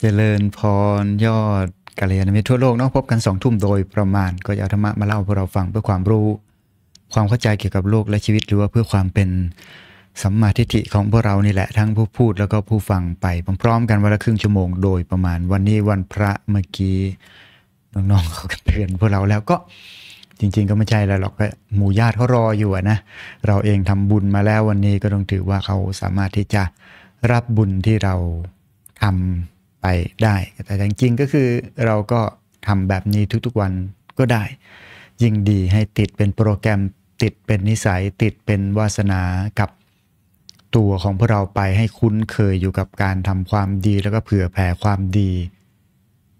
เจริญพรยอดกัลยาณมิตรทั่วโลกเนาะพบกันสองทุ่มโดยประมาณ ก็จะเอาธรรมะมาเล่าพวกเราฟังเพื่อความรู้ความเข้าใจเกี่ยวกับโลกและชีวิตหรือว่าเพื่อความเป็นสัมมาทิฏฐิของพวกเรานี่แหละทั้งผู้พูดแล้วก็ผู้ฟังไปพร้อมๆกันวันละครึ่งชั่วโมง โดยประมาณวันนี้วันพระเมื่อกี้น้องๆเขาเตือนพวกเราแล้วก็จริง ๆ ก็ไม่ใช่แล้วหรอกหมู่ญาติเขารออยู่นะเราเองทำบุญมาแล้ววันนี้ก็ต้องถือว่าเขาสามารถที่จะรับบุญที่เราทำไปได้แต่จริงๆก็คือเราก็ทำแบบนี้ทุก ๆ วันก็ได้ ยิ่งดีให้ติดเป็นโปรแกรมติดเป็นนิสัยติดเป็นวาสนากับตัวของพวกเราไปให้คุ้นเคยอยู่กับการทำความดีแล้วก็เผื่อแผ่ความดี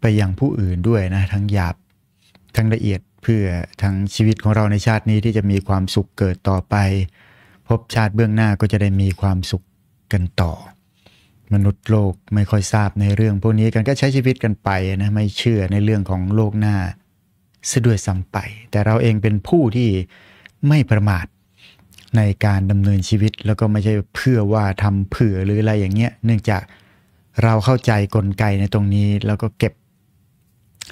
ไปยังผู้อื่นด้วยนะ ทั้งหยาบทั้งละเอียดเพื่อทั้งชีวิตของเราในชาตินี้ที่จะมีความสุขเกิดต่อไป พบชาติเบื้องหน้าก็จะได้มีความสุขกันต่อมนุษย์โลกไม่ค่อยทราบในเรื่อง พวกนี้กันก็ใช้ชีวิตกันไปนะไม่เชื่อในเรื่องของโลกหน้าซะด้วยซ้ำไป แต่เราเองเป็นผู้ที่ไม่ประมาทในการดำเนินชีวิต แล้วก็ไม่ใช่เพื่อว่าทำเผื่อหรืออะไรอย่างเงี้ย เนื่องจากเราเข้าใจกลไกในตรงนี้ แล้วก็เก็บ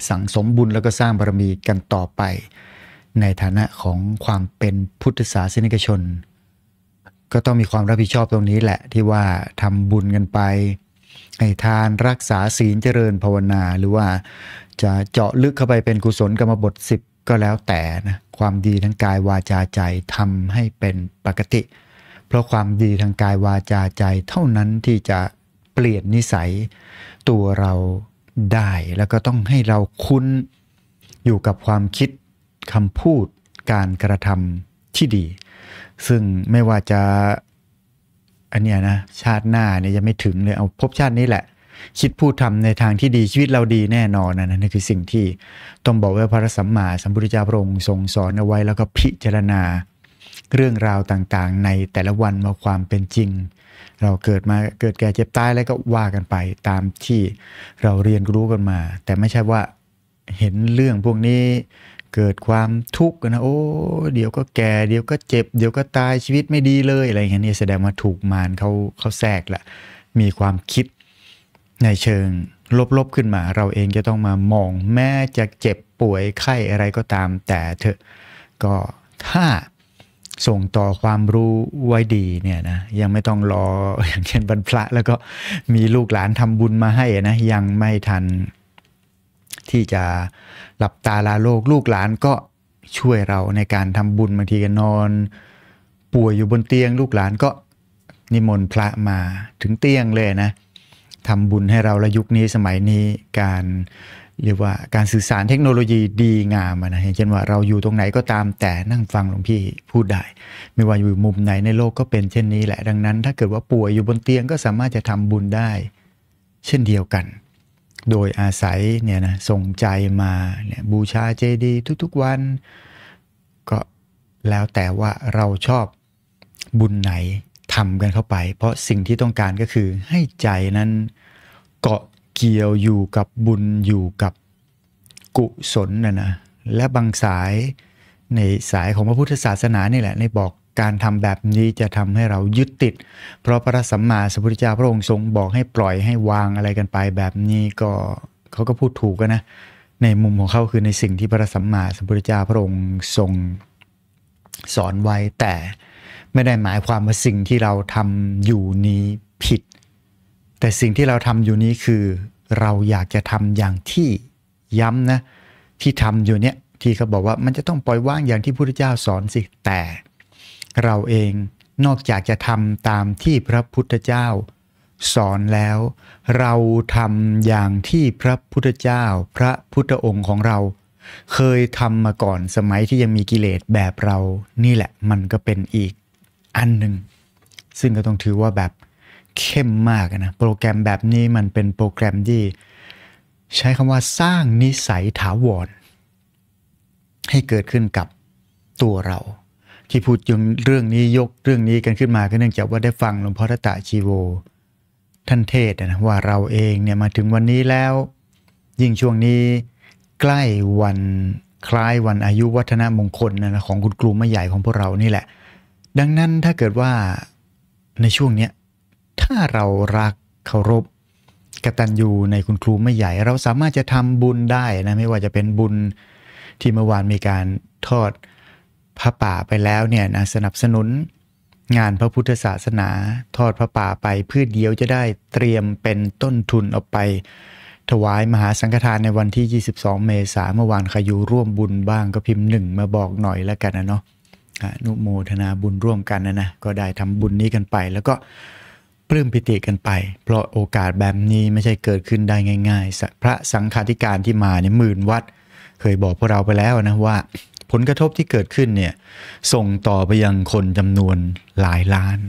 สังสมบุญแล้วก็สร้างบารมีกันต่อไป ในฐานะของความเป็นพุทธศาสนิกชนก็ต้องมีความรับผิดชอบตรงนี้แหละที่ว่าทำบุญกันไปให้ทานรักษาศีลเจริญภาวนา หรือว่าจะเจาะลึกเข้าไปเป็นกุศลกรรมบท 10 ก็แล้วแต่นะ ความดีทั้งกายวาจาใจทำให้เป็นปกติ เพราะความดีทางกายวาจาใจเท่านั้นที่จะเปลี่ยนนิสัยตัวเราได้ แล้วก็ต้องให้เราคุ้นอยู่กับความคิดคำพูดการกระทำที่ดีซึ่งไม่ว่าจะอันเนี้ยนะ ชาติหน้าเนี่ยยังไม่ถึงเลยเอาพบชาตินี้แหละคิดพูดทำในทางที่ดีชีวิตเราดีแน่นอนนะนั่นคือสิ่งที่ต้องบอกว่าพระสัมมาสัมพุทธเจ้าพระองค์ทรงสอนเอาไว้แล้วก็พิจารณาเรื่องราวต่างๆ ในแต่ละวันมาความเป็นจริง เราเกิดมาเกิดแก่เจ็บตายแล้วก็ว่ากันไปตามที่เราเรียนรู้กันมา แต่ไม่ใช่ว่าเห็นเรื่องพวกนี้เกิดความทุกข์นะโอ้เดี๋ยวก็แก่เดี๋ยวก็เจ็บเดี๋ยวก็ตายชีวิตไม่ดีเลยอะไรอย่างเงี้ยแสดงว่าถูกมารเขาเขาแทรกละมีความคิดในเชิง ลบ ๆ ขึ้นมา เราเองจะต้องมามองแม้จะเจ็บป่วยไข้อะไรก็ตาม แต่เถอะก็ถ้าส่งต่อความรู้ไว้ดีเนี่ยนะยังไม่ต้องรออย่างเช่นบรรพระแล้วก็มีลูกหลานทำบุญมาให้นะยังไม่ทันที่จะหลับตาลาโลกลูกหลานก็ช่วยเราในการทำบุญบางทีก็นอน ป่วยอยู่บนเตียงลูกหลานก็นิมนต์พระมาถึงเตียงเลยนะทำบุญให้เราละยุคนี้สมัยนี้การเรียกว่าการสื่อสารเทคโนโลยีดีงามนะเห็นเช่นว่าเราอยู่ตรงไหนก็ตามแต่นั่งฟังหลวงพี่พูดได้ ไม่ว่าอยู่มุมไหนในโลกก็เป็นเช่นนี้แหละ ดังนั้นถ้าเกิดว่าป่วยอยู่บนเตียงก็สามารถจะทำบุญได้ เช่นเดียวกันโดยอาศัยเนี่ยนะส่งใจมาเนี่ยบูชาเจดีย์ทุก ๆวันก็แล้วแต่ว่าเราชอบบุญไหนทำกันเข้าไป เพราะสิ่งที่ต้องการก็คือให้ใจนั้นเกาะเกี่ยวอยู่กับบุญอยู่กับกุศลนะนะและบางสายในสายของพระพุทธศาสนานี่แหละในบอกการทำแบบนี้จะทำให้เรายึดติด เพราะพระสัมมาสัมพุทธเจ้าพระองค์ทรงบอกให้ปล่อยให้วางอะไรกันไป แบบนี้ก็เขาก็พูดถูกกันะในมุมของเขาคือในสิ่งที่พระสัมมาสัมพุทธเจ้าพระองค์ทรงสอนไว้แต่ไม่ได้หมายความว่าสิ่งที่เราทำอยู่นี้ผิด แต่สิ่งที่เราทำอยู่นี้คือเราอยากจะทำอย่างที่ย้ำนะที่ทำอยู่เนี้ยที่เขาบอกว่ามันจะต้องปล่อยวางอย่างที่พุทธเจ้าสอนสิแต่เราเองนอกจากจะทำตามที่พระพุทธเจ้า สอนแล้วเราทำอย่างที่พระพุทธเจ้า พระพุทธองค์ของเรา เคยทำมาก่อนสมัยที่ยังมีกิเลสแบบเรานี่แหละ มันก็เป็นอีกอันหนึ่ง ซึ่งก็ต้องถือว่าแบบเข้มมากนะโปรแกรมแบบนี้มันเป็นโปรแกรมที่ ใช้คำว่าสร้างนิสัยถาวรให้เกิดขึ้นกับตัวเราที่พูดยงเรื่องนี้ยกเรื่องนี้กันขึ้นมาก็เนื่องจากว่าได้ฟังหลวงพ่อทตะชีโว ท่านเทศนะว่าเราเองเนี่ยมาถึงวันนี้แล้ว ยิ่งช่วงนี้ใกล้วันคล้ายวันอายุวัฒนมงคลนะของคุณครูแม่ใหญ่ของพวกเรานี่แหละ ดังนั้นถ้าเกิดว่าในช่วงเนี้ยถ้าเรารักเคารพกตัญญูในคุณครูไม่ใหญ่ เราสามารถจะทำบุญได้นะไม่ว่าจะเป็นบุญที่เมื่อวานมีการทอดพระป่าไปแล้วเนี่ยนะสนับสนุนงานพระพุทธศาสนาทอดพระป่าไป พืชเดียวจะได้เตรียมเป็นต้นทุนออกไป ถวายมหาสังฆทานในวันที่ 22 เมษายนเมื่อวานขยูร่วมบุญบ้างก็พิมพ์หนึ่งมาบอกหน่อยแล้วกันนะเนาะนุโมทนาบุญร่วมกันนะนะก็ได้ทำบุญนี้กันไป แล้วก็ปลื้มปิติกันไป เพราะโอกาสแบบนี้ไม่ใช่เกิดขึ้นได้ง่าย ๆ พระสังฆาธิการที่มาเนี่ยหมื่นวัด เคยบอกพวกเราไปแล้วนะว่าผลกระทบที่เกิดขึ้นเนี่ยส่งต่อไปยังคนจำนวนหลายล้าน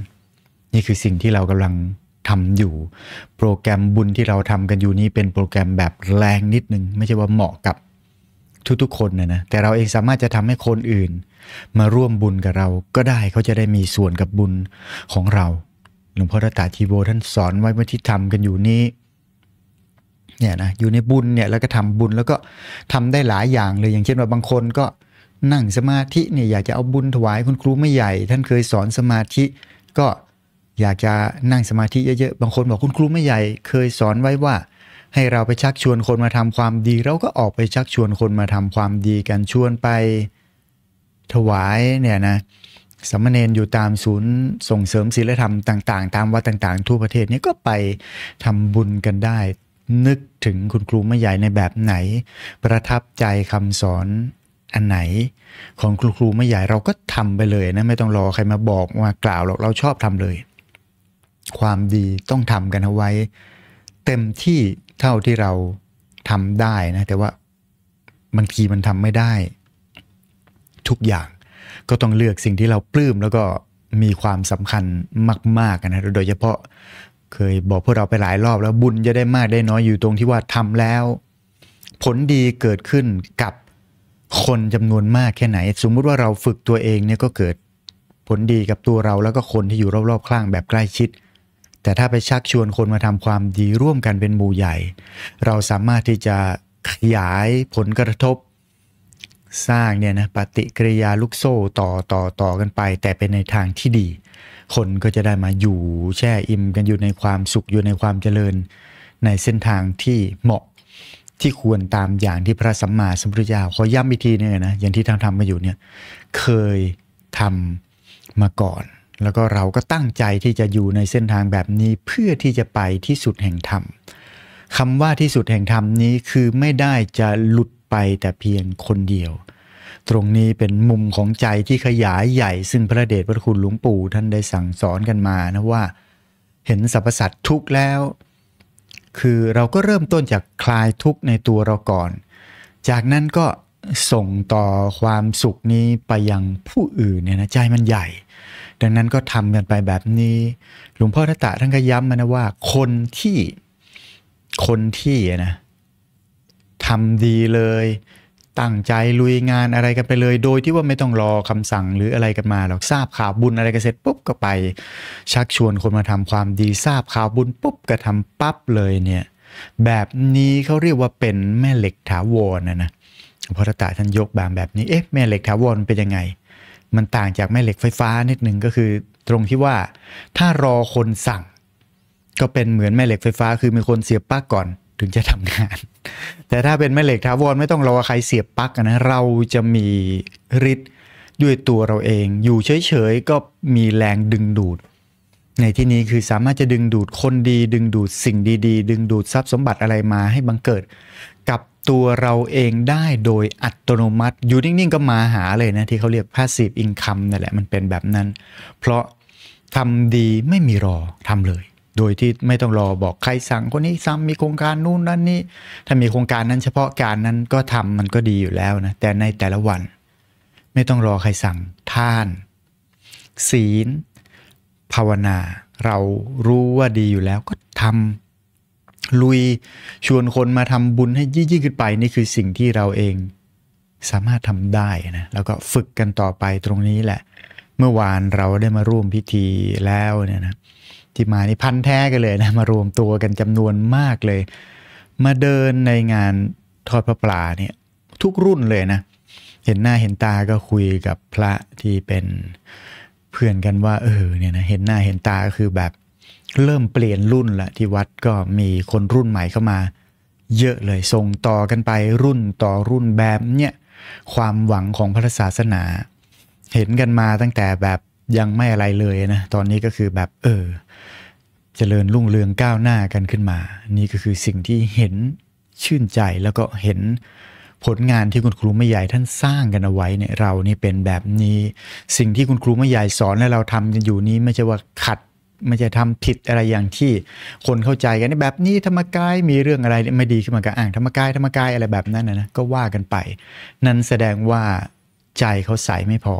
นี่คือสิ่งที่เรากำลังทำอยู่ โปรแกรมบุญที่เราทำกันอยู่นี้เป็นโปรแกรมแบบแรงนิดนึง ไม่ใช่ว่าเหมาะกับทุกๆ คนนะนะแต่เราเองสามารถจะทำให้คนอื่น มาร่วมบุญกับเราก็ได้เขาจะได้มีส่วนกับบุญของเราหลวงพ่อรัตาชีโบท่านสอนไว้เมื่อที่ทำกันอยู่นี้เนี่ยนะอยู่ในบุญเนี่ยแล้วก็ทำบุญแล้วก็ทำได้หลายอย่างเลยอย่างเช่นว่าบางคนก็นั่งสมาธิเนี่ยอยากจะเอาบุญถวายคุณครูไม่ใหญ่ ท่านเคยสอนสมาธิก็อยากจะนั่งสมาธิเยอะๆบางคนบอกคุณครูไม่ใหญ่เคยสอนไว้ว่า ให้เราไปชักชวนคนมาทำความดี เราก็ออกไปชักชวนคนมาทำความดีกันชวนไปถวายเนี่ยนะสมณเณรอยู่ตามศูนย์ส่งเสริมศีลธรรมต่าง ๆ ตามวัดต่างๆ ทั่วประเทศนี้ก็ไปทำบุญกันได้ นึกถึงคุณครูไม่ใหญ่ในแบบไหน ประทับใจคำสอนอันไหนของครูครูไม่ใหญ่เราก็ทำไปเลยนะไม่ต้องรอใครมาบอกมากล่าวหรอกเราชอบทำเลย ความดีต้องทำกันเอาไว้ เต็มที่เท่าที่เราทำได้นะแต่ว่าบางทีมันทำไม่ได้ ทุกอย่างก็ต้องเลือกสิ่งที่เราปลื้มแล้วก็มีความสำคัญมากๆนะโดยเฉพาะเคยบอกพวกเราไปหลายรอบแล้วบุญจะได้มากได้น้อยอยู่ตรงที่ว่าทำแล้ว ผลดีเกิดขึ้นกับคนจำนวนมากแค่ไหน สมมุติว่าเราฝึกตัวเองเนี่ยก็เกิดผลดีกับตัวเราแล้วก็คนที่อยู่รอบๆข้างแบบใกล้ชิด แต่ถ้าไปชักชวนคนมาทำความดีร่วมกันเป็นหมู่ใหญ่ เราสามารถที่จะขยายผลกระทบ สร้างเนี่ยนะปฏิกิริยาลูกโซ่ต่อต่อต่อกันไป แต่เป็นในทางที่ดี คนก็จะได้มาอยู่แช่อิ่มกันอยู่ในความสุขอยู่ในความเจริญ ในเส้นทางที่เหมาะที่ควรตามอย่างที่พระสัมมาสัมพุทธเจ้าขอย้ำอีกทีนึงนะอย่างที่ท่านทำมาอยู่เนี่ยเคยทำมาก่อน แล้วก็เราก็ตั้งใจที่จะอยู่ในเส้นทางแบบนี้เพื่อที่จะไปที่สุดแห่งธรรมคำว่าที่สุดแห่งธรรมนี้คือไม่ได้จะหลุดไปแต่เพียงคนเดียว ตรงนี้เป็นมุมของใจที่ขยายใหญ่ ซึ่งพระเดชพระคุณหลวงปู่ ท่านได้สั่งสอนกันมานะว่าเห็นสรรพสัตว์ทุกแล้วคือเราก็เริ่มต้นจากคลายทุกข์ในตัวเราก่อน จากนั้นก็ส่งต่อความสุขนี้ไปยังผู้อื่นเนี่ยนะใจมันใหญ่ ดังนั้นก็ทำกันไปแบบนี้ หลวงพ่อทัตตะท่านก็ย้ำมานะว่าคนที่คนที่นะทำดีเลยตั้งใจลุยงานอะไรกันไปเลยโดยที่ว่าไม่ต้องรอคำสั่งหรืออะไรกันมาหรอกทราบข่าวบุญอะไรกันเสร็จปุ๊บก็ไป ชักชวนคนมาทำความดีทราบข่าวบุญปุ๊บก็ทำปั๊บเลยเนี่ยแบบนี้เขาเรียกว่าเป็นแม่เหล็กถาวรนะนะพระตาท่านยกบางแบบนี้เอ๊ะแม่เหล็กถาวรเป็นยังไงมันต่างจากแม่เหล็กไฟฟ้านิดหนึ่งก็คือตรงที่ว่า ถ้ารอคนสั่ง ก็เป็นเหมือนแม่เหล็กไฟฟ้า คือมีคนเสียบปลั๊กก่อนถึงจะทำงาน แต่ถ้าเป็นแม่เหล็กท้าวรไม่ต้องรอใครเสียบปลั๊กนะ เราจะมีฤทธิ์ด้วยตัวเราเอง อยู่เฉย ๆ ก็มีแรงดึงดูด ในที่นี้คือสามารถจะดึงดูดคนดี ดึงดูดสิ่งดีๆ ดึงดูดทรัพย์สมบัติอะไรมาให้บังเกิด กับตัวเราเองได้โดยอัตโนมัติ อยู่นิ่ง ๆ ก็มาหาเลยนะ ที่เขาเรียก passive income นั่นแหละมันเป็นแบบนั้น เพราะทำดีไม่มีรอทำเลยโดยที่ไม่ต้องรอบอกใครสั่งคนนี้ซ้ำมีโครงการนู่นนั่นนี่ถ้ามีโครงการนั้นเฉพาะการนั้นก็ทำมันก็ดีอยู่แล้วนะ แต่ในแต่ละวันไม่ต้องรอใครสั่งทาน ศีล ภาวนา เรารู้ว่าดีอยู่แล้วก็ทำลุยชวนคนมาทำบุญให้ยิ่งขึ้นไปนี่คือสิ่งที่เราเองสามารถทำได้นะแล้วก็ฝึกกันต่อไปตรงนี้แหละ เมื่อวานเราได้มาร่วมพิธีแล้วเนี่ยนะที่มานี่พันแท้กันเลยนะมารวมตัวกันจำนวนมากเลย มาเดินในงานทอดพระปลาเนี่ยทุกรุ่นเลยนะ เห็นหน้าเห็นตา ก็คุยกับพระที่เป็นเพื่อนกันว่า เออเนี่ยนะเห็นหน้าเห็นตา ก็คือแบบเริ่มเปลี่ยนรุ่นละที่วัดก็มีคนรุ่นใหม่เข้ามา เยอะเลย ส่งต่อกันไปรุ่นต่อรุ่นแบบเนี่ยความหวังของพระศาสนา เห็นกันมาตั้งแต่แบบยังไม่อะไรเลยนะตอนนี้ก็คือแบบเออเจริญรุ่งเรืองก้าวหน้ากันขึ้นมา นี่ก็คือสิ่งที่เห็นชื่นใจแล้วก็เห็นผลงานที่คุณครูไม่ใหญ่ท่านสร้างกันเอาไว้เนี่ยเรานี่เป็นแบบนี้สิ่งที่คุณครูไม่ใหญ่สอนและเราทำกันอยู่นี้ไม่ใช่ว่าขัดไม่ใช่ทำผิดอะไรอย่างที่ คนเข้าใจกัน แบบนี้ธรรมกายมีเรื่องอะไรไม่ดีขึ้นมากะอ่างธรรมกายธรรมกาย อะไรแบบนั้นนะก็ว่ากันไปนั้นแสดงว่าใจเขาใสไม่พอ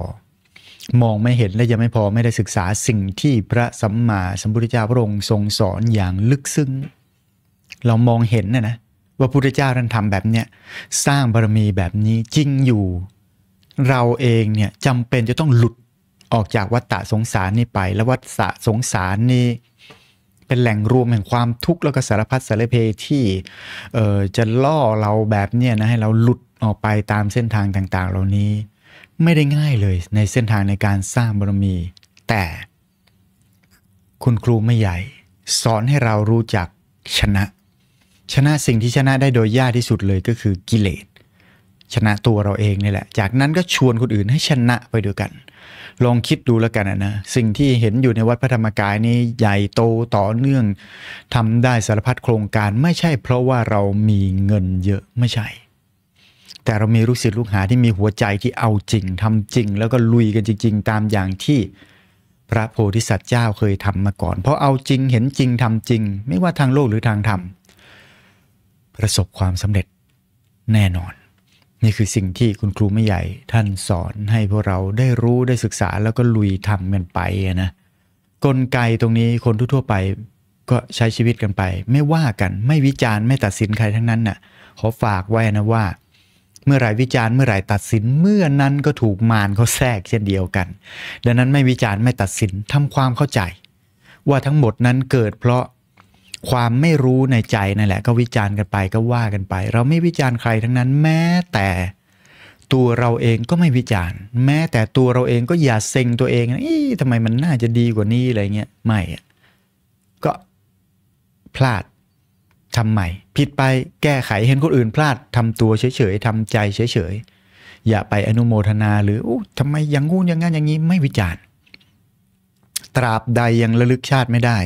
มองไม่เห็นและยังไม่พอไม่ได้ศึกษาสิ่งที่พระสัมมาสัมพุทธเจ้าพระองค์ทรงสอนอย่างลึกซึ้งเรามองเห็นนะนะว่าพุทธเจ้าท่านทำแบบเนี้ยสร้างบารมีแบบนี้จริงอยู่ เราเองเนี่ยจำเป็นจะต้องหลุดออกจากวัฏฏะสงสารนี้ไป และวัฏฏะสงสารนี้ เป็นแหล่งรวมแห่งความทุกข์แล้วก็สารพัดสารเพที่จะล่อเราแบบเนี้ยนะให้เราหลุดออกไปตามเส้นทางต่าง ๆ เหล่านี้ไม่ได้ง่ายเลยในเส้นทางในการสร้างบารมีแต่ คุณครูไม่ใหญ่ สอนให้เรารู้จักชนะ ชนะสิ่งที่ชนะได้โดยยากที่สุดเลยก็คือกิเลสชนะตัวเราเองนี่แหละ จากนั้นก็ชวนคนอื่นให้ชนะไปด้วยกัน ลองคิดดูแล้วกันนะ สิ่งที่เห็นอยู่ในวัดพระธรรมกายนี้ใหญ่โตต่อเนื่องทำได้สารพัดโครงการไม่ใช่เพราะว่าเรามีเงินเยอะไม่ใช่แต่เรามีลูกศิษย์ลูกหาที่มีหัวใจที่เอาจริงทำจริง แล้วก็ลุยกันจริง ๆ ตามอย่างที่พระโพธิสัตว์เจ้าเคยทำมาก่อนเพราะเอาจริงเห็นจริงทำจริง ไม่ว่าทางโลกหรือทางธรรม ประสบความสำเร็จแน่นอน นี่คือสิ่งที่คุณครูไม่ใหญ่ ท่านสอนให้พวกเราได้รู้ได้ศึกษาแล้วก็ลุยทำกันไปนะ กลไกตรงนี้คนทั่วไปก็ใช้ชีวิตกันไป ไม่ว่ากันไม่วิจารณ์ไม่ตัดสินใครทั้งนั้นนะ่ะขอฝากไว้นะว่าเมื่อไรวิจารณ์เมื่อไรตัดสินเมื่อนั้นก็ถูกมารเขาแทรกเช่นเดียวกัน ดังนั้นไม่วิจารณ์ไม่ตัดสินทำความเข้าใจ ว่าทั้งหมดนั้นเกิดเพราะความไม่รู้ในใจนั่นแหละ ก็วิจารณ์กันไปก็ว่ากันไป เราไม่วิจารณ์ใครทั้งนั้นแม้แต่ตัวเราเองก็ไม่วิจารณ์ แม้แต่ตัวเราเองก็อย่าเซ็งตัวเองนะทำไมมันน่าจะดีกว่านี้อะไรเงี้ยไม่ก็พลาดทำใหม่ผิดไปแก้ไขเห็นคนอื่นพลาดทำตัวเฉยๆทำใจเฉยๆ อย่าไปอนุโมทนาหรืออ้ทำไมอย่างงู้นอย่างงั้นอย่างนี้ ไม่วิจารณ์ตราบใดยังระลึกชาติไม่ได้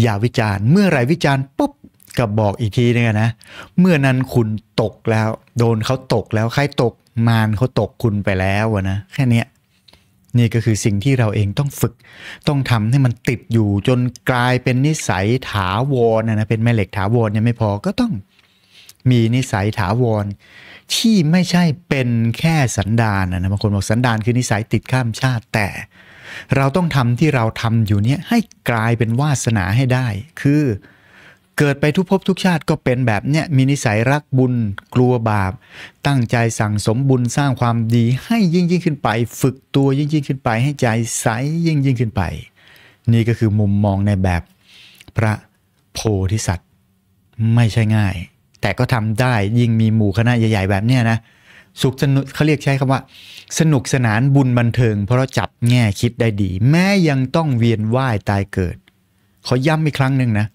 อย่าวิจารณ์ เมื่อไรวิจารณ์ปุ๊บก็บบอกอีกทีนึงนะเมื่อนั้นคุณตกแล้ว โดนเขาตกแล้ว ใครตก มารเขาตกคุณไปแล้วนะแค่เนี้ยนี่ก็คือสิ่งที่เราเองต้องฝึก ต้องทำให้มันติดอยู่จนกลายเป็นนิสัยถาวรนนะเป็นแม่เหล็กถาวรยังไม่พอก็ต้องมีนิสัยถาวรที่ไม่ใช่เป็นแค่สันดานนะบางคนบอกสันดานคือนิสัยติดข้ามชาติแต่ เราต้องทำที่เราทำอยู่เนี้ยให้กลายเป็นวาสนาให้ได้ คือเกิดไปทุกภพทุกชาติก็เป็นแบบเนี้ยมีนิสัยรักบุญกลัวบาป ตั้งใจสั่งสมบุญสร้างความดีให้ยิ่งยิ่งขึ้นไป ฝึกตัวยิ่งยิ่งขึ้นไป ให้ใจใสยิ่งยิ่งขึ้นไป นี่ก็คือมุมมองในแบบ พระโพธิสัตว์ไม่ใช่ง่าย แต่ก็ทำได้ยิ่งมีหมู่คณะใหญ่ ๆ แบบเนี้ยนะ สุขสนุกเขาเรียกใช้คำว่า สนุกสนานบุญบันเทิง เพราะจับแง่คิดได้ดี แม้ยังต้องเวียนว่ายตายเกิดเขาย้ำอีกครั้งหนึ่งนะ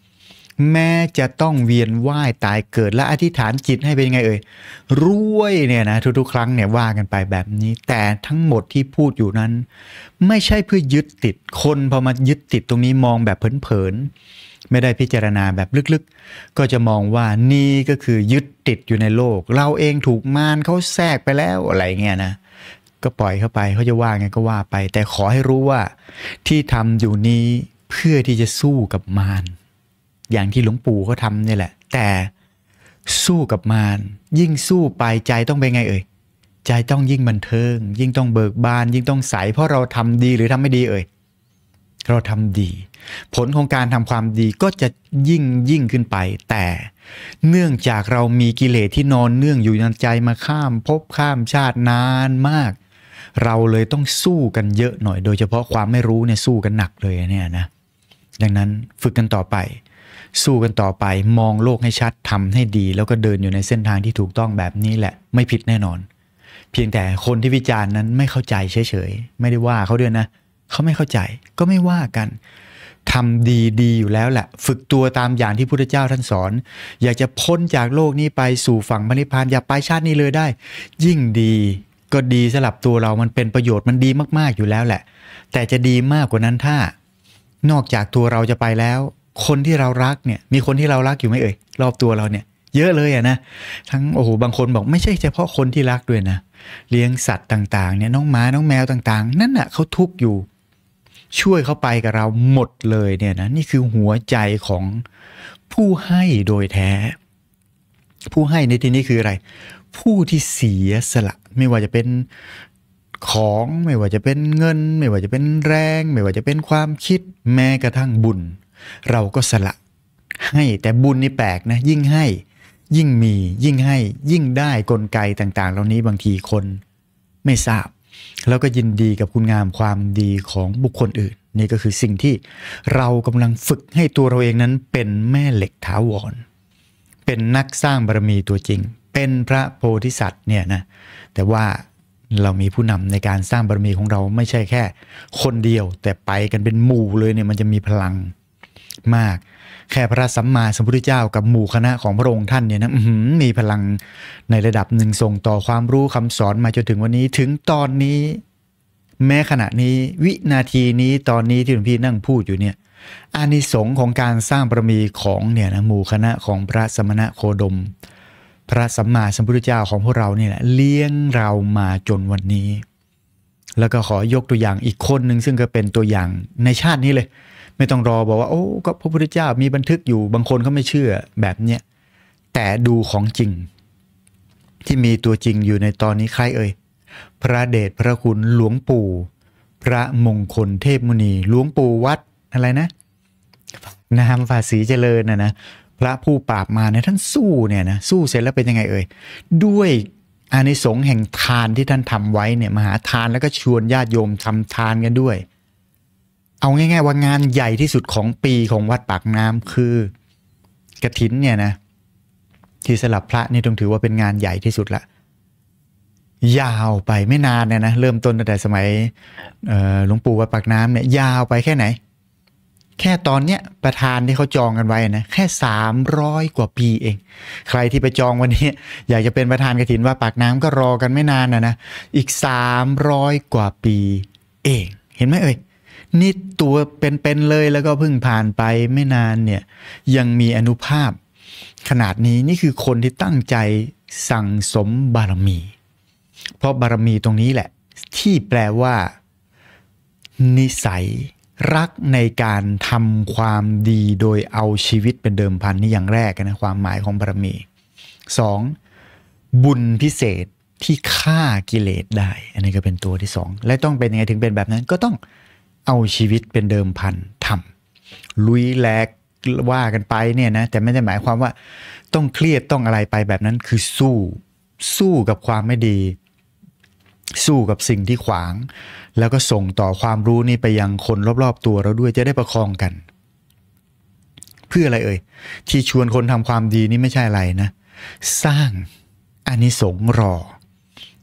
แม้จะต้องเวียนว่ายตายเกิดและอธิษฐานจิตให้เป็นยังไงเอ่ยรวยเนี่ยนะทุกๆ ครั้งเนี่ยว่ากันไปแบบนี้ แต่ทั้งหมดที่พูดอยู่นั้น ไม่ใช่เพื่อยึดติดคนพอมายึดติดตรงนี้มองแบบเผินๆไม่ได้พิจารณาแบบลึกๆ ก็จะมองว่านี่ก็คือยึดติดอยู่ในโลก เราเองถูกมารเขาแทรกไปแล้วอะไรเงี้ยนะก็ปล่อยเข้าไปเขาจะว่าไงก็ว่าไป แต่ขอให้รู้ว่า ที่ทำอยู่นี้เพื่อที่จะสู้กับมารอย่างที่หลวงปู่เขาทำนี่แหละ แต่สู้กับมารยิ่งสู้ไปใจต้องเป็นไงเอ่ย ใจต้องยิ่งบันเทิง ยิ่งต้องเบิกบาน ยิ่งต้องใสเพราะเราทำดีหรือทำไม่ดีเอ่ยเราทำดี ผลของการทำความดีก็จะยิ่งยิ่งขึ้นไป แต่เนื่องจากเรามีกิเลสที่นอนเนื่องอยู่ในใจมาข้ามพบข้ามชาตินานมาก เราเลยต้องสู้กันเยอะหน่อย โดยเฉพาะความไม่รู้เนี่ยสู้กันหนักเลยเนี่ยนะดังนั้นฝึกกันต่อไปสู้กันต่อไปมองโลกให้ชัด ทำให้ดีแล้วก็เดินอยู่ในเส้นทางที่ถูกต้องแบบนี้แหละ ไม่ผิดแน่นอน เพียงแต่คนที่วิจารณ์นั้นไม่เข้าใจเฉยๆ ไม่ได้ว่าเขาด้วยนะเขาไม่เข้าใจก็ไม่ว่ากันทำดีดีอยู่แล้วแหละ ฝึกตัวตามอย่างที่พุทธเจ้าท่านสอน อยากจะพ้นจากโลกนี้ไปสู่ฝั่งพระนิพานอย่าไปชาตินี้เลยได้ ยิ่งดีก็ดีสลับตัวเรามันเป็นประโยชน์มันดีมาก ๆอยู่แล้วแหละ แต่จะดีมากกว่านั้นถ้า นอกจากตัวเราจะไปแล้วคนที่เรารักเนี่ยมีคนที่เรารักอยู่ไหมเอ่ยรอบตัวเราเนี่ยเยอะเลยอะนะทั้งโอ้โหบางคนบอกไม่ใช่เฉพาะคนที่รักด้วยนะเลี้ยงสัตว์ต่างๆเนี่ยน้องหมาน้องแมวต่าง ๆนั่นอ่ะเขาทุกข์อยู่ช่วยเขาไปกับเราหมดเลยเนี่ยนะนี่คือหัวใจของผู้ให้โดยแท้ ผู้ให้ในที่นี้คืออะไร ผู้ที่เสียสละ ไม่ว่าจะเป็นของไม่ว่าจะเป็นเงิน ไม่ว่าจะเป็นแรง ไม่ว่าจะเป็นความคิดแม้กระทั่งบุญเราก็สละให้แต่บุญนี่แปลกนะยิ่งให้ยิ่งมียิ่งให้ยิ่งได้กลไกต่างๆ เหล่านี้บางทีคนไม่ทราบ แล้วก็ยินดีกับคุณงามความดีของบุคคลอื่น นี่ก็คือสิ่งที่เรากำลังฝึกให้ตัวเราเองนั้นเป็นแม่เหล็กถาวรเป็นนักสร้างบารมีตัวจริง เป็นพระโพธิสัตว์เนี่ยนะแต่ว่าเรามีผู้นำในการสร้างบารมีของเราไม่ใช่แค่ คนเดียวแต่ไปกันเป็นหมู่เลยเนี่ยมันจะมีพลังมาก แค่พระสัมมาสัมพุทธเจ้ากับหมู่คณะของพระองค์ท่านเนี่ยนะมีพลังในระดับหนึ่งส่งต่อความรู้คำสอนมาจนถึงวันนี้ ถึงตอนนี้แม้ขณะนี้วินาทีนี้ตอนนี้ที่หลวงพี่นั่งพูดอยู่เนี่ยอานิสงส์ของการสร้างบารมีของเนี่ยนะหมู่คณะของพระสมณะโคดม พระสัมมาสัมพุทธเจ้าของพวกเราเนี่ยแหละเลี้ยงเรามาจนวันนี้ แล้วก็ขอยกตัวอย่างอีกคนหนึ่งซึ่งก็เป็นตัวอย่างในชาตินี้เลยไม่ต้องรอบอกว่า โอ้ก็พระพุทธเจ้ามีบันทึกอยู่บางคนเขาไม่เชื่อแบบเนี้ยแต่ดูของจริงที่มีตัวจริงอยู่ในตอนนี้ใครเอ่ย พระเดช พระคุณ หลวงปู่ พระมงคลเทพมุนีหลวงปู่วัดอะไรนะนามภาษีเจริญนะนะพระผู้ปราบมาเนี่ยท่านสู้เนี่ยนะสู้เสร็จแล้วเป็นยังไงเอ่ย ด้วย อานิสงส์แห่งทานที่ท่านทำไว้เนี่ยมหาทานแล้วก็ชวนญาติโยมทำทานกันด้วยเอาง่ายๆว่างานใหญ่ที่สุดของปีของวัดปากน้ำคือกระถินเนี่ยนะที่สลับพระนี่ต้องถือว่าเป็นงานใหญ่ที่สุดละยาวไปไม่นานเนี่ยนะ เริ่มต้นตั้งแต่สมัยหลวงปู่วัดปากน้ำเนี่ยยาวไปแค่ไหน แค่ตอนเนี้ยประธานที่เขาจองกันไว้นะ แค่สามร้อยกว่าปีเอง ใครที่ไปจองวันนี้อยากจะเป็นประธานกระถินว่าปากน้ำก็รอกันไม่นานนะนะอีกสามร้อยกว่าปีเอง เห็นไหมเอ่ยนี่ตัวเป็นๆเลยแล้วก็เพิ่งผ่านไปไม่นานเนี่ยยังมีอนุภาพขนาดนี้นี่คือคนที่ตั้งใจสั่งสมบารมี เพราะบารมีตรงนี้แหละ ที่แปลว่า นิสัยรักในการทำความดีโดยเอาชีวิตเป็นเดิมพันนี่อย่างแรกนะความหมายของบารมี 2. บุญพิเศษที่ฆ่ากิเลสได้ อันนี้ก็เป็นตัวที่ 2 และต้องเป็นยังไงถึงเป็นแบบนั้นก็ต้องเอาชีวิตเป็นเดิมพันทำลุยแลกว่ากันไปเนี่ยนะ แต่ไม่ได้หมายความว่าต้องเครียดต้องอะไรไปแบบนั้นคือสู้ สู้กับความไม่ดี สู้กับสิ่งที่ขวาง แล้วก็ส่งต่อความรู้ นี่ไปยังคนรอบๆ ตัวเราด้วยจะได้ประคองกัน เพื่ออะไรเอ่ยที่ชวนคนทำความดีนี่ไม่ใช่อะไรนะ สร้างอนนิสงส์รอ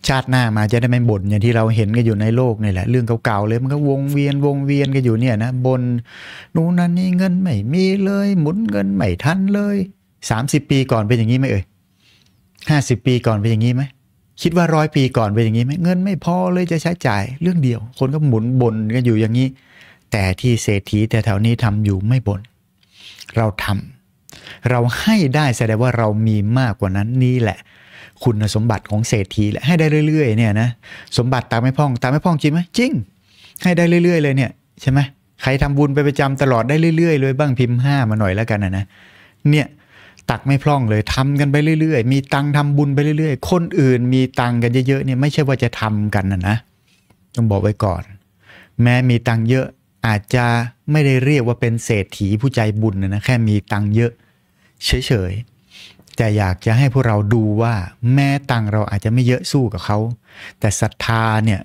ชาติหน้ามาจะได้ไม่บ่นอย่างที่เราเห็นกันอยู่ในโลกนี่แหละ เรื่องเก่าๆเลยมันก็วงเวียนวงเวียนกันอยู่เนี่ยนะบนนู่นนั่นนี่เงินไม่มีเลยหมุนเงินไม่ทันเลย 30 ปีก่อนเป็นอย่างนี้ไหมเอ่ยห้าสิบปีก่อนเป็นอย่างนี้ไหมคิดว่าร้อยปีก่อนเป็นอย่างนี้ไหมเงินไม่พอเลยจะใช้จ่ายเรื่องเดียว คนก็หมุนบ่นกันอยู่อย่างนี้ แต่ที่เศรษฐีแต่แถวนี้ทำอยู่ไม่บน่นเราทำ เราให้ได้แสดงว่าเรามีมากกว่านั้นนี่แหละคุณสมบัติของเศรษฐีให้ได้เรื่อยๆเนี่ยนะสมบัติตามไม่พ่องตามไม่พ่องจริงไหมจริง ให้ได้เรื่อยๆเลยเนี่ยใช่ไหมใครทำบุญไปประจำตลอด ได้เรื่อย ๆ เลย บ้างพิมพ์ห้ามาหน่อยแล้วกันนะนะเนี่ย ตักไม่พร่องเลย ทำกันไปเรื่อย ๆ มีตังทำบุญไปเรื่อยๆ คนอื่นมีตังกันเยอะๆเนี่ยไม่ใช่ว่าจะทำกันนะนะต้องบอกไว้ก่อน แม้มีตังเยอะอาจจะไม่ได้เรียกว่าเป็นเศรษฐีผู้ใจบุญนะนะแค่มีตังเยอะเฉยๆแต่อยากจะให้พวกเราดูว่าแม้ตังเราอาจจะไม่เยอะสู้กับเขา แต่ศรัทธาเนี่ย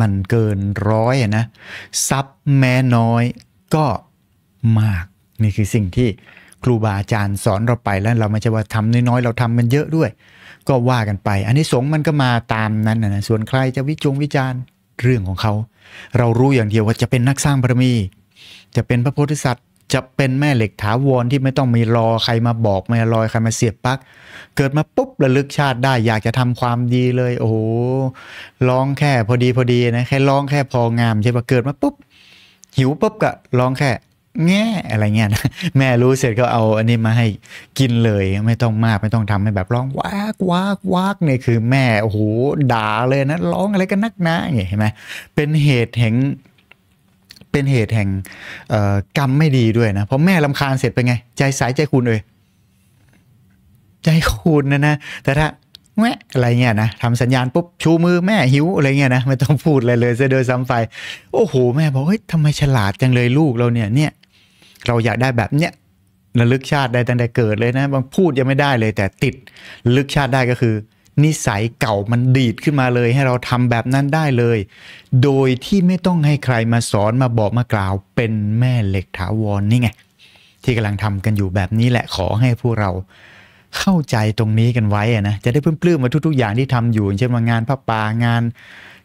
มันเกินร้อยนะซับแม้น้อยก็มาก นี่คือสิ่งที่ครูบาอาจารย์สอนเราไปแล้วเราไม่ใช่ว่าทำน้อยๆเราทำกันเยอะด้วย ก็ว่ากันไปอันนี้สงมันก็มาตามนั้นนะส่วนใครจะวิจงวิจารณ์เรื่องของเขา เรารู้อย่างเดียวว่าจะเป็นนักสร้างบารมี จะเป็นพระโพธิสัตว์จะเป็นแม่เหล็กถาวรที่ไม่ต้องมีรอใครมาบอกไม่รอยใครมาเสียบปลั๊กเกิดมา ปุ๊บระลึกชาติได้อยากจะทำความดีเลย โอ้โหร้องแค่พอดีพอดีนะแค่ร้องแค่พองามใช่ปะเกิดมาปุ๊บหิวปุ๊บก็ร้องแค่แง่อะไรเงี้ยนะแม่รู้เสร็จก็เอาอันนี้มาให้กินเลยไม่ต้องมากไม่ต้องทำให้แบบร้องวากวากวากเนี่ยคือแม่โอ้โหด่าเลยนะ ร้องอะไรกันนักหนาอย่างเงี้ยเห็นไหมเป็นเหตุแห่งเป็นเหตุแห่งกรรมไม่ดีด้วยนะเพราะแม่ลำคาญเสร็จไปไงใจสายใจคุณเลยใจคุณนะนะแต่ถ้าแงะอะไรเงี้ยนะทำสัญญาณปุ๊บชูมือแม่หิวอะไรเงี้ยนะไม่ต้องพูดอะไรเลยจะเดินซ้ำไฟโอ้โหแม่บอกเฮ้ยทำไมฉลาดจังเลยลูกเราเนี่ยเนี่ยเราอยากได้แบบเนี้ยระลึกชาติได้ตั้งแต่เกิดเลยนะบางพูดยังไม่ได้เลย แต่ติดลึกชาติได้ก็คือนิสัยเก่ามันดีดขึ้นมาเลย ให้เราทำแบบนั้นได้เลย โดยที่ไม่ต้องให้ใครมาสอนมาบอกมากล่าว เป็นแม่เหล็กถาวรนนี่ไงที่กำลังทำกันอยู่แบบนี้แหละขอให้พวกเราเข้าใจตรงนี้กันไว้นะจะได้เพื้มๆมาทุก ๆ อย่างที่ทำอยู่เช่นว่างานพระป่างาน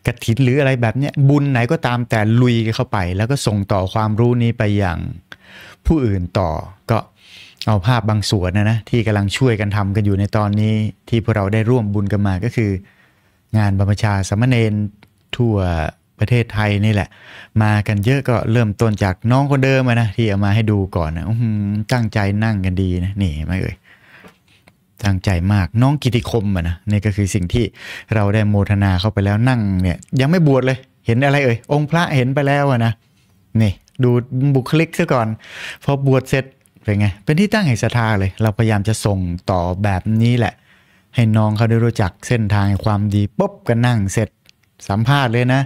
กระถินหรืออะไรแบบนี้บุญไหนก็ตามแต่ลุยเข้าไป แล้วก็ส่งต่อความรู้นี้ไปอย่างผู้อื่นต่อก็เอาภาพบางส่วนนะนะที่กำลังช่วยกันทำกันอยู่ในตอนนี้ที่พวกเราได้ร่วมบุญกันมาก็คือ งานบรรพชาสมณเณรทั่ว ประเทศไทยนี่แหละ มากันเยอะก็เริ่มต้นจากน้องคนเดิมนะที่เอามาให้ดูก่อนนะตั้งใจนั่งกันดีนะนี่ไม่เอ่ยตั้งใจมากน้องกิติคมอะนะนี่ก็คือสิ่งที่เราได้โมทนาเข้าไปแล้วนั่งเนี่ย ยังไม่บวชเลย เห็นอะไรเอ่ยองค์พระเห็นไปแล้วอะนะนี่ ดูบุคลิกซะก่อนพอบวชเสร็จเป็นไง เป็นที่ตั้งแห่งศรัทธาเลย เราพยายามจะส่งต่อแบบนี้แหละ ให้น้องเขาได้รู้จักเส้นทางความดี ปุ๊บก็นั่งเสร็จสัมภาษณ์เลยนะ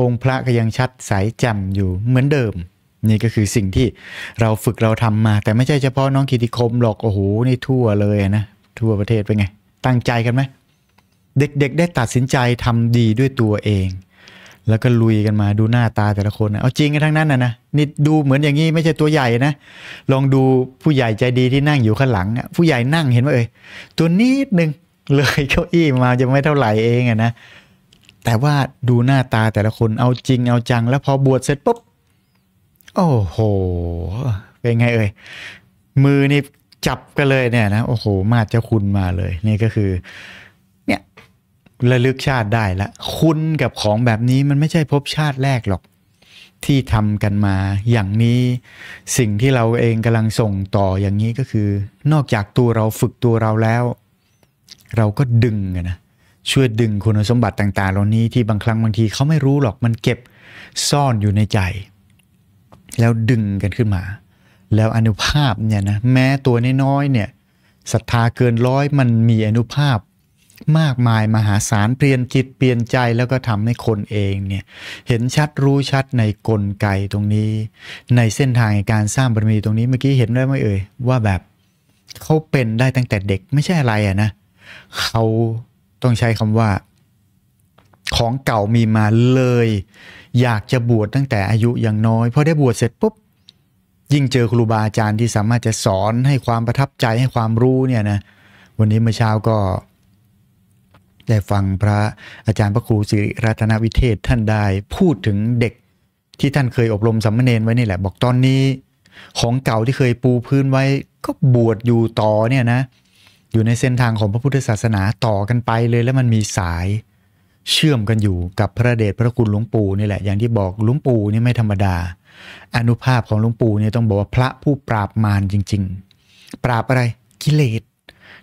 องค์พระก็ยังชัดสายจำอยู่เหมือนเดิม นี่ก็คือสิ่งที่เราฝึกเราทำมา แต่ไม่ใช่เฉพาะน้องกิติคมหรอก โอ้โห นี่ทั่วเลยนะ ทั่วประเทศเป็นไง ตั้งใจกันไหม เด็กๆได้ตัดสินใจทำดีด้วยตัวเองแล้วก็ลุยกันมาดูหน้าตาแต่ละคนนะเอาจริงกันทั้งนั้นนะนะนี่ดูเหมือนอย่างนี้ไม่ใช่ตัวใหญ่นะลองดูผู้ใหญ่ใจดีที่นั่งอยู่ข้างหลังนะผู้ใหญ่นั่งเห็นไหมเอ่ยตัวนิดนึงเลยเก้าอี้มาจะไม่เท่าไหร่เองอะนะ แต่ว่าดูหน้าตาแต่ละคนเอาจริงเอาจัง แล้วพอบวชเสร็จปุ๊บโอ้โห เป็นไงเอ่ยมือนี่จับกันเลยเนี่ยนะโอ้โห มาจะคุณมาเลย นี่ก็คือระลึกชาติได้ละคุณกับของแบบนี้มันไม่ใช่พบชาติแรกหรอก ที่ทำกันมาอย่างนี้ สิ่งที่เราเองกำลังส่งต่ออย่างนี้ก็คือ นอกจากตัวเราฝึกตัวเราแล้ว เราก็ดึงนะช่วยดึงคุณสมบัติต่างๆ เหล่านี้ที่บางครั้งบางทีเขาไม่รู้หรอกมันเก็บซ่อนอยู่ในใจ แล้วดึงกันขึ้นมา แล้วอนุภาพเนี่ยนะแม้ตัวน้อยๆเนี่ยศรัทธาเกินร้อยมันมีอนุภาพมากมายมหาศาลเปลี่ยนจิตเปลี่ยนใจแล้วก็ทำให้คนเองเนี่ยเห็นชัดรู้ชัดในกลไกตรงนี้ ในเส้นทางการสร้างบารมีตรงนี้เมื่อกี้ เห็นได้ไหมเอ่ยว่าแบบเขาเป็นได้ตั้งแต่เด็กไม่ใช่อะไรอะนะเขาต้องใช้คำว่า ของเก่ามีมาเลย อยากจะบวชตั้งแต่อายุยังน้อยพอได้บวชเสร็จปุ๊บยิ่งเจอครูบาอาจารย์ที่สามารถจะสอนให้ความประทับใจให้ความรู้เนี่ยนะ วันนี้เมื่อเช้าก็ได้ฟังพระอาจารย์พระครูสิริรัตนวิเทศท่านได้พูดถึงเด็กที่ท่านเคยอบรมสัมมเนนไว้นี่แหละ บอกตอนนี้ของเก่าที่เคยปูพื้นไว้ ก็บวชอยู่ต่อเนี่ยนะ อยู่ในเส้นทางของพระพุทธศาสนาต่อกันไปเลยแล้วมันมีสายเชื่อมกันอยู่กับพระเดชพระคุณหลวงปู่นี่แหละอย่างที่บอกหลวงปู่นี่ไม่ธรรมดา อนุภาพของหลวงปู่เนี่ยต้องบอกว่าพระผู้ปราบมารจริง ๆ ปราบอะไรกิเลส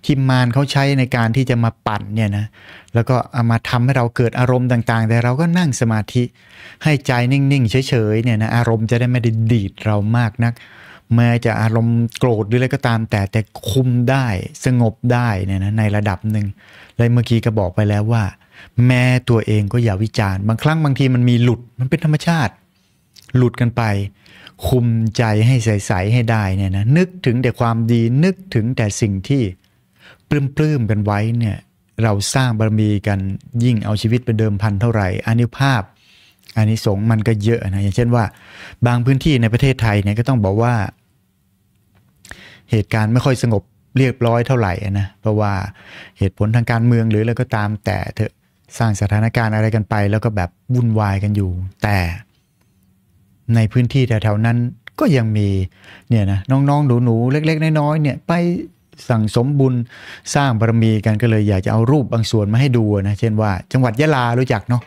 ที่มารเขาใช้ในการที่จะมาปั่นเนี่ยนะ แล้วก็เอามาทำให้เราเกิดอารมณ์ต่างๆ แต่เราก็นั่งสมาธิให้ใจนิ่งๆ เฉยๆ เนี่ยนะอารมณ์จะได้ไม่ได้ดีดเรามากนัก แม้จะอารมณ์โกรธหรืออะไรก็ตาม แต่แต่คุมได้สงบได้เนี่ยนะในระดับหนึ่ง และเมื่อกี้ก็บอกไปแล้วว่า แม่ตัวเองก็อย่าวิจารณ์บางครั้งบางทีมันมีหลุด มันเป็นธรรมชาติ หลุดกันไป คุมใจให้ใสๆให้ได้เนี่ยนะ นึกถึงแต่ความดี นึกถึงแต่สิ่งที่ปลื้มๆกันไว้เนี่ย เราสร้างบารมีกันยิ่งเอาชีวิตไปเดิมพันเท่าไหร่อานิภาพอันิสงส์มันก็เยอะนะอย่างเช่นว่า บางพื้นที่ในประเทศไทยเนี่ยก็ต้องบอกว่า เหตุการณ์ไม่ค่อยสงบเรียบร้อยเท่าไหร่นะเพราะว่าเหตุผลทางการเมืองหรืออะไรก็ตามแต่เธอสร้างสถานการณ์อะไรกันไป แล้วก็แบบวุ่นวายกันอยู่แต่ในพื้นที่แถวๆนั้นก็ยังมีเนี่ยนะน้องๆหนูๆเล็กๆน้อยๆเนี่ยไปสั่งสมบุญสร้างบารมีกันก็เลยอยากจะเอารูปบางส่วนมาให้ดูนะเช่นว่าจังหวัดยะลารู้จักเนาะ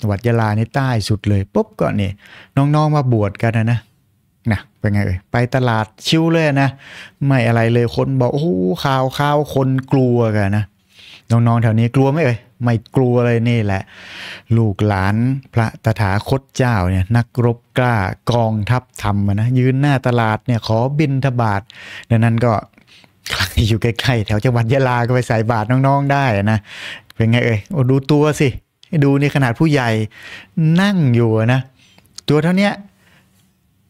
จังหวัดยะลาในใต้สุดเลยปุ๊บก็นี่น้องๆมาบวชกันนะนะนะเป็นไงเอ่ยไปตลาดชิวเลยนะ ไม่อะไรเลยคนบอกโอ้ข่าวข่าวคนกลัวกันนะน้อง ๆ แถวนี้กลัวไหมเอ่ยไม่กลัวเลยนี่แหละ ลูกหลานพระตถาคตเจ้าเนี่ย นักรบกล้ากองทัพธรรมนะยืนหน้าตลาดเนี่ยขอบินทบาทดังนั้นก็ใอยู่ใกล้ๆแถวจังหวัดยะลาก็ไปใส่บาตรน้องๆได้นะเป็นไงเอ่ยอดูตัวสิดูในขนาดผู้ใหญ่นั่งอยู่นะตัวเท่านี้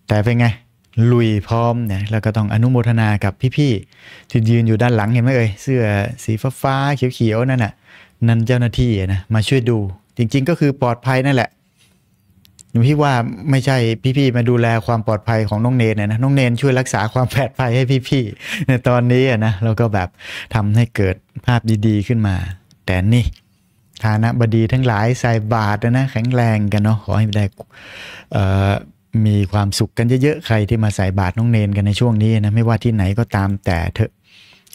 แต่เป็นไง ลุยพร้อมเนี่ยแล้วก็ต้องอนุโมทนากับพี่ๆ ที่ยืนอยู่ด้านหลังเห็นไหมเอ่ยเสื้อสีฟ้าๆเขียวๆนั่นน่ะนั่นเจ้าหน้าที่นะมาช่วยดู จริงๆก็คือปลอดภัยนั่นแหละพี่ว่าไม่ใช่พี่ๆมาดูแลความปลอดภัยของน้องเนนนะน้องเนนช่วยรักษาความแปลอดภัยให้พี่ๆในตอนนี้นะแล้วก็แบบทำให้เกิดภาพดีๆขึ้นมาแต่นี่ฐานะบดีทั้งหลายใส่บาตรนะแข็งแรงกันเนาะขอให้ได้มีความสุขกันเยอะๆใครที่มาใส่บาตรน้องเนนกันในช่วงนี้นะไม่ว่าที่ไหนก็ตามแต่เถอะ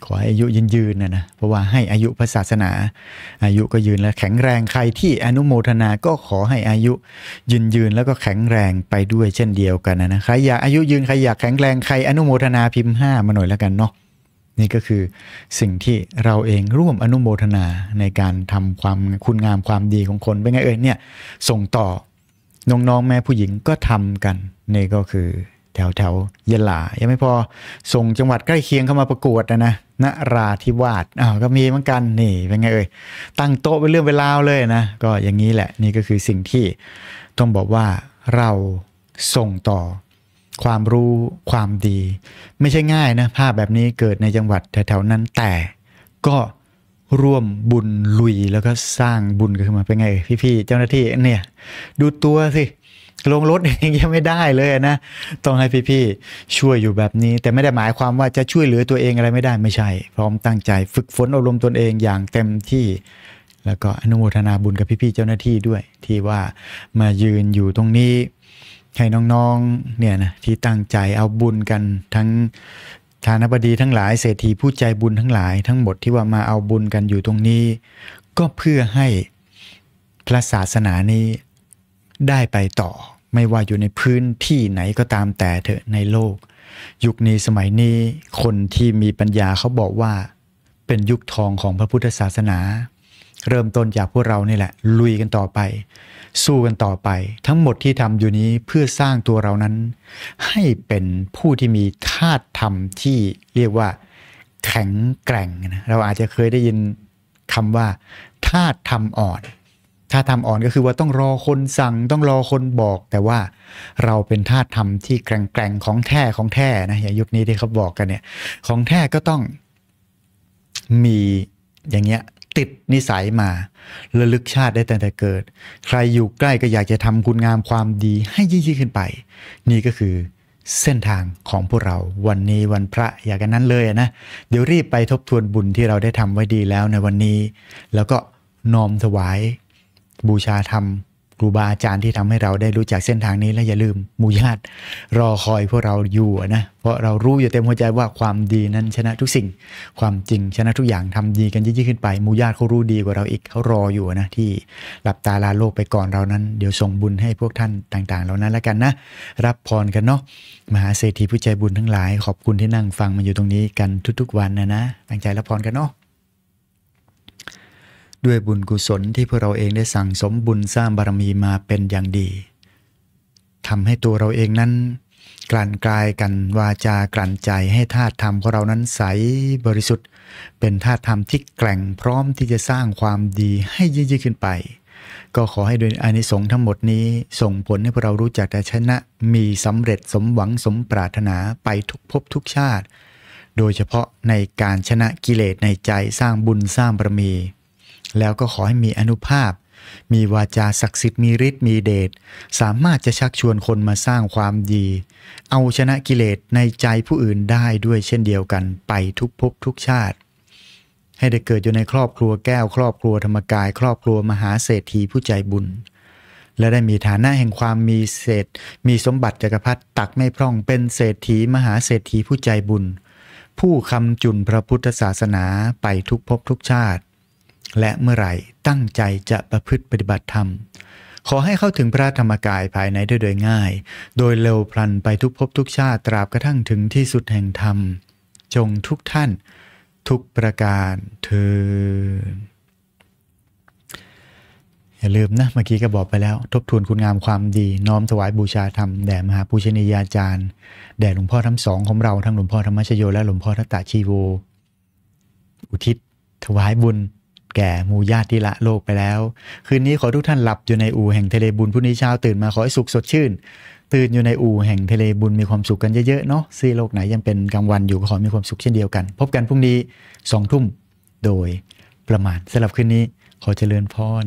ขออายุยืนยืนนะนะเพราะว่าให้อายุพระศาสนา อายุก็ยืนและแข็งแรงใครที่อนุโมทนาก็ขอให้อายุยืนยืนแล้วก็แข็งแรงไปด้วยเช่นเดียวกันนะนะใครอยากอายุยืน ใครอยากแข็งแรงใครอนุโมทนาพิมพ์ห้ามาหน่อยแล้วกันเนาะนี่ก็คือสิ่งที่เราเองร่วมอนุโมทนาในการทำความคุณงามความดีของคน เป็นไงเอ่ยเนี่ยส่งต่อน้องๆแม่ผู้หญิงก็ทำกันนี่ก็คือแถวแถวยะลา ยังไม่พอส่งจังหวัดใกล้เคียงเข้ามาประกวดนะนะนราธิวาสอ้าวก็มีเหมือนกันนี่เป็นไงเอ่ย ตั้งโต๊ะเป็นเรื่องเป็นาเลยนะ ก็อย่างนี้แหละนี่ก็คือสิ่งที่ต้องบอกว่าเราส่งต่อความรู้ความดี ไม่ใช่ง่ายนะ ภาพแบบนี้เกิดในจังหวัดแถวๆ นั้นแต่ก็ร่วมบุญลุยแล้วก็สร้างบุญขึ้นมาเป็นไง พี่ๆเจ้าหน้าที่เนี่ย ดูตัวสิลงรถเองยังไม่ได้เลยนะ ต้องให้พี่ๆช่วยอยู่แบบนี้ แต่ไม่ได้หมายความว่าจะช่วยเหลือตัวเองอะไรไม่ได้ ไม่ใช่ พร้อมตั้งใจ ฝึกฝนอบรมตนเองอย่างเต็มที่ แล้วก็อนุโมทนาบุญกับพี่ๆเจ้าหน้าที่ด้วย ที่ว่ามายืนอยู่ตรงนี้ให้น้องๆเนี่ยนะที่ตั้งใจเอาบุญกันทั้งฐานบดีทั้งหลายเศรษฐีผู้ใจบุญทั้งหลายทั้งหมดที่ว่ามาเอาบุญกันอยู่ตรงนี้ ก็เพื่อให้พระศาสนานี้ได้ไปต่อไม่ว่าอยู่ในพื้นที่ไหนก็ตามแต่เถอะในโลก ยุคนี้สมัยนี้ คนที่มีปัญญาเขาบอกว่า เป็นยุคทองของพระพุทธศาสนา เริ่มต้นจากพวกเรานี่แหละ ลุยกันต่อไป สู้กันต่อไป ทั้งหมดที่ทำอยู่นี้เพื่อสร้างตัวเรานั้น ให้เป็นผู้ที่มีธาตุธรรมที่เรียกว่าแข็งแกร่งนะเราอาจจะเคยได้ยินคำว่าธาตุธรรมอ่อนาตาธรรมอ่อนก็คือว่าต้องรอคนสั่งต้องรอคนบอกแต่ว่าเราเป็นธาตุธรรมที่แกร่งของแท้ของแท้นะอย่างยุคนี้ที่เขาบอกกันเนี่ย ของแท้ก็ต้องมีอย่างเงี้ยติดนิสัยมาระลึกชาติได้แต่แต่เกิด ใครอยู่ใกล้ก็อยากจะทำคุณงามความดีให้ยิ่งยิ่งขึ้นไป นี่ก็คือเส้นทางของพวกเราวันนี้วันพระอย่างนั้นเลยนะ เดี๋ยวรีบไปทบทวนบุญที่เราได้ทำไว้ดีแล้วในวันนี้ แล้วก็น้อมถวายบูชาธรรมครูบาอาจารย์ที่ทำให้เราได้รู้จักเส้นทางนี้และอย่าลืมมูญาตรอคอยพวกเราอยู่นะ เพราะเรารู้อยู่เต็มหัวใจว่าความดีนั้นชนะทุกสิ่ง ความจริงชนะทุกอย่างทำดีกันยิ่งขึ้นไปมูญาตเขารู้ดีกว่าเราอีกเขารออยู่นะ ที่หลับตาลาโลกไปก่อนเรานั้นเดี๋ยวส่งบุญให้พวกท่านต่าง ๆ เหล่านั้นแล้วกันนะ รับพรกันเนาะมหาเศรษฐีผู้ใจบุญทั้งหลาย ขอบคุณที่นั่งฟังมาอยู่ตรงนี้กันทุก ๆวันนะนะตั้งใจรับพรกันเนาะด้วยบุญกุศลที่พวกเราเองได้สั่งสมบุญสร้างบารมีมาเป็นอย่างดี ทำให้ตัวเราเองนั้น กลั่นกายกันวาจากลั่นใจให้ธาตุธรรมของเรานั้นใสบริสุทธิ์ เป็นธาตุธรรมที่แกร่งพร้อมที่จะสร้างความดีให้ยิ่งยิ่งขึ้นไป ก็ขอให้ด้วยอานิสงส์ทั้งหมดนี้ส่งผลให้พวกเรารู้จักแต่ชนะมีสำเร็จสมหวังสมปรารถนาไปทุกภพทุกชาติ โดยเฉพาะในการชนะกิเลสในใจสร้างบุญสร้างบารมีแล้วก็ขอให้มีอนุภาพ มีวาจาศักดิ์สิทธิ์ มีฤทธิ์ มีเดช สามารถจะชักชวนคนมาสร้างความดี เอาชนะกิเลสในใจผู้อื่นได้ด้วยเช่นเดียวกัน ไปทุกภพทุกชาติ ให้ได้เกิดอยู่ในครอบครัวแก้ว ครอบครัวธรรมกาย ครอบครัวมหาเศรษฐีผู้ใจบุญ และได้มีฐานะแห่งความมีเศษ มีสมบัติจักรพรรดิตักไม่พร่อง เป็นเศรษฐีมหาเศรษฐีผู้ใจบุญ ผู้คำจุนพระพุทธศาสนาไปทุกภพทุกชาติและเมื่อไหร่ ตั้งใจจะประพฤติปฏิบัติธรรม ขอให้เข้าถึงพระธรรมกายภายในได้โดยง่าย โดยเร็วพลันไปทุกภพทุกชาติ ตราบกระทั่งถึงที่สุดแห่งธรรม จงทุกท่าน ทุกประการเถิดอย่าลืมนะ เมื่อกี้ก็บอกไปแล้ว ทบทวนคุณงามความดี น้อมถวายบูชาธรรมแด่มหาปูชนียาจารย์แด่หลวงพ่อทั้งสองของเราทั้งหลวงพ่อธรรมชโยและหลวงพ่อทัตตาชีโวอุทิศถวายบุญแก่มูญาติที่ละโลกไปแล้ว คืนนี้ขอทุกท่านหลับอยู่ในอู่แห่งทะเลบุญพรุ่งนี้เช้าตื่นมาขอให้สุขสดชื่น ตื่นอยู่ในอู่แห่งทะเลบุญมีความสุขกันเยอะๆเนาะซีโลกไหนยังเป็นกลางวันอยู่ก็ขอมีความสุขเช่นเดียวกัน พบกันพรุ่งนี้สองทุ่มโดยประมาณสำหรับคืนนี้ขอเจริญพร